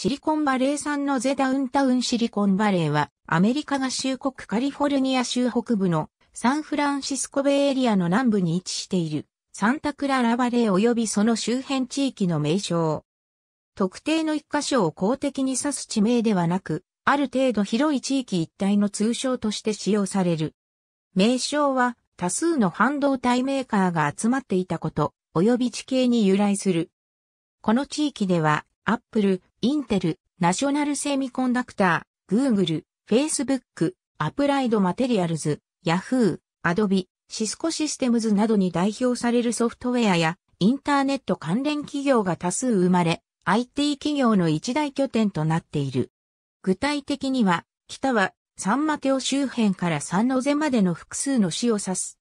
シリコンバレー産のゼダウンタウンシリコンバレーは、アメリカ合衆国カリフォルニア州北部のサンフランシスコベイエリアの南部に位置している、サンタクララバレー及びその周辺地域の名称。特定の一箇所を公的に指す地名ではなく、ある程度広い地域一帯の通称として使用される。名称は多数の半導体メーカーが集まっていたこと、及び地形に由来する。この地域では、アップル、インテル、ナショナルセミコンダクター、グーグル、フェイスブック、アプライドマテリアルズ、ヤフー、アドビ、シスコシステムズなどに代表されるソフトウェアやインターネット関連企業が多数生まれ、IT 企業の一大拠点となっている。具体的には、北はサンマテオ周辺からサンノゼまでの複数の市を指す。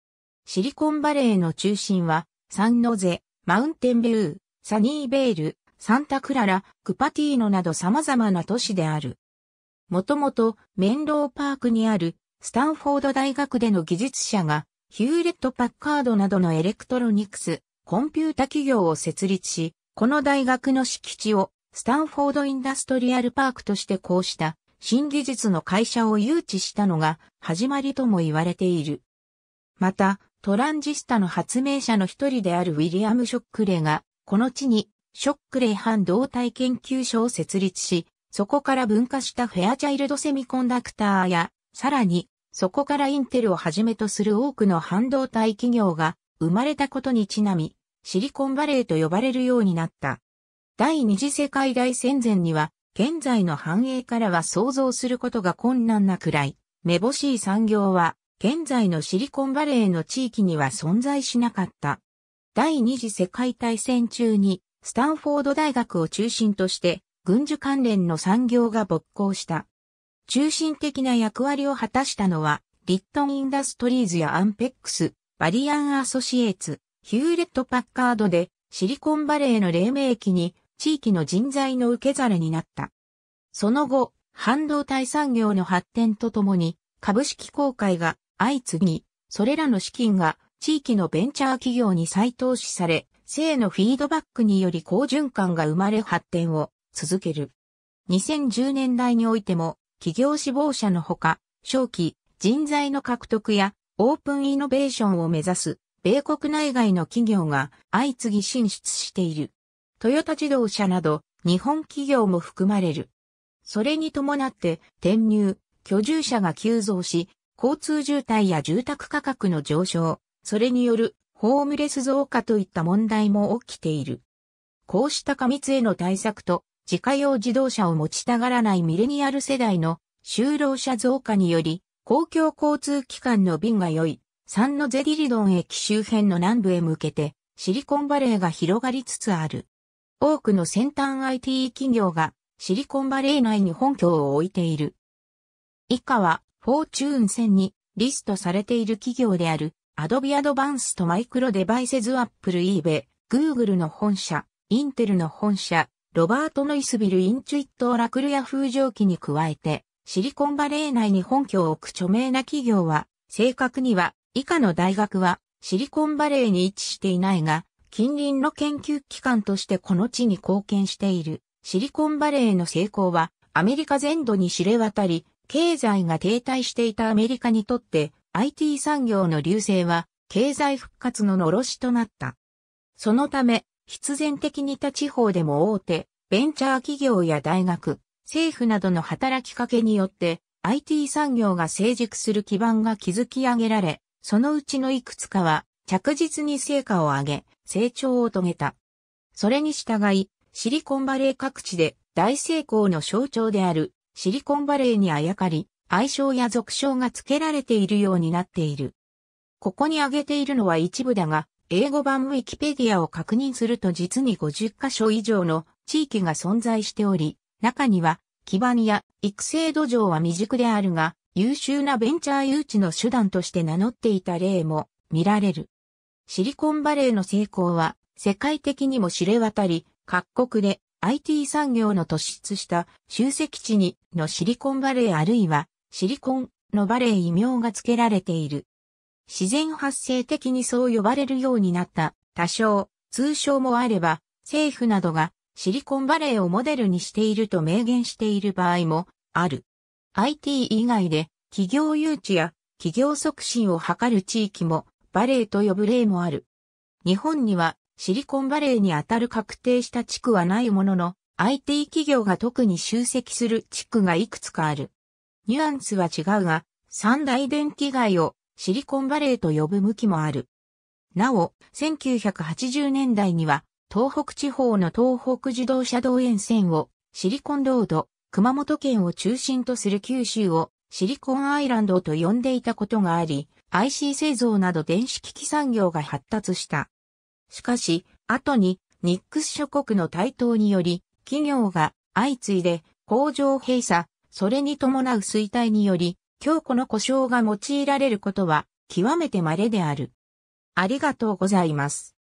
シリコンバレーの中心は、サンノゼ、マウンテンビュー、サニーベール、サンタクララ、クパティーノなど様々な都市である。もともとメンローパークにあるスタンフォード大学での技術者がヒューレット・パッカードなどのエレクトロニクス、コンピュータ企業を設立し、この大学の敷地をスタンフォードインダストリアルパークとしてこうした新技術の会社を誘致したのが始まりとも言われている。また、トランジスタの発明者の一人であるウィリアム・ショックレが、この地にショックレイ半導体研究所を設立し、そこから分化したフェアチャイルドセミコンダクターや、さらに、そこからインテルをはじめとする多くの半導体企業が生まれたことにちなみ、シリコンバレーと呼ばれるようになった。第二次世界大戦前には、現在の繁栄からは想像することが困難なくらい、めぼしい産業は、現在のシリコンバレーの地域には存在しなかった。第二次世界大戦中にスタンフォード大学を中心として、軍需関連の産業が勃興した。中心的な役割を果たしたのは、リットン・インダストリーズやアンペックス、バリアン・アソシエーツ、ヒューレット・パッカードで、シリコンバレーの黎明期に、地域の人材の受け皿になった。その後、半導体産業の発展とともに、株式公開が相次ぎ、それらの資金が地域のベンチャー企業に再投資され、性のフィードバックにより好循環が生まれ発展を続ける。2010年代においても、企業志望者のほか、正規、人材の獲得やオープンイノベーションを目指す、米国内外の企業が相次ぎ進出している。トヨタ自動車など、日本企業も含まれる。それに伴って、転入、居住者が急増し、交通渋滞や住宅価格の上昇、それによるホームレス増加といった問題も起きている。こうした過密への対策と、自家用自動車を持ちたがらないミレニアル世代の就労者増加により、公共交通機関の便が良い、サンノゼディリドン駅周辺の南部へ向けて、シリコンバレーが広がりつつある。多くの先端 IT 企業がシリコンバレー内に本拠を置いている。以下は、フォーチューン線にリストされている企業である Adobe Advanced Micro Devices Apple eBay、Google の本社、インテルの本社、ロバート・ノイスビル・インチュイット・オラクルや風蒸気に加えて、シリコンバレー内に本拠を置く著名な企業は、正確には、以下の大学は、シリコンバレーに位置していないが、近隣の研究機関としてこの地に貢献している。シリコンバレーの成功は、アメリカ全土に知れ渡り、経済が停滞していたアメリカにとって、IT 産業の流星は経済復活ののろしとなった。そのため、必然的に他地方でも大手、ベンチャー企業や大学、政府などの働きかけによって、IT 産業が成熟する基盤が築き上げられ、そのうちのいくつかは着実に成果を上げ、成長を遂げた。それに従い、シリコンバレー各地で大成功の象徴であるシリコンバレーにあやかり、愛称や俗称が付けられているようになっている。ここに挙げているのは一部だが、英語版ウィキペディアを確認すると実に50カ所以上の地域が存在しており、中には、基盤や育成土壌は未熟であるが、優秀なベンチャー誘致の手段として名乗っていた例も見られる。シリコンバレーの成功は世界的にも知れ渡り、各国で IT 産業の突出した集積地にのシリコンバレーあるいはシリコンのバレー異名が付けられている。自然発生的にそう呼ばれるようになった多少、通称もあれば、政府などがシリコンバレーをモデルにしていると明言している場合もある。IT 以外で企業誘致や企業促進を図る地域もバレーと呼ぶ例もある。日本にはシリコンバレーにあたる確定した地区はないものの、IT 企業が特に集積する地区がいくつかある。ニュアンスは違うが、三大電気街をシリコンバレーと呼ぶ向きもある。なお、1980年代には、東北地方の東北自動車道沿線をシリコンロード、熊本県を中心とする九州をシリコンアイランドと呼んでいたことがあり、IC 製造など電子機器産業が発達した。しかし、後にニックス諸国の台頭により、企業が相次いで工場閉鎖、それに伴う衰退により、強固の故障が用いられることは、極めて稀である。ありがとうございます。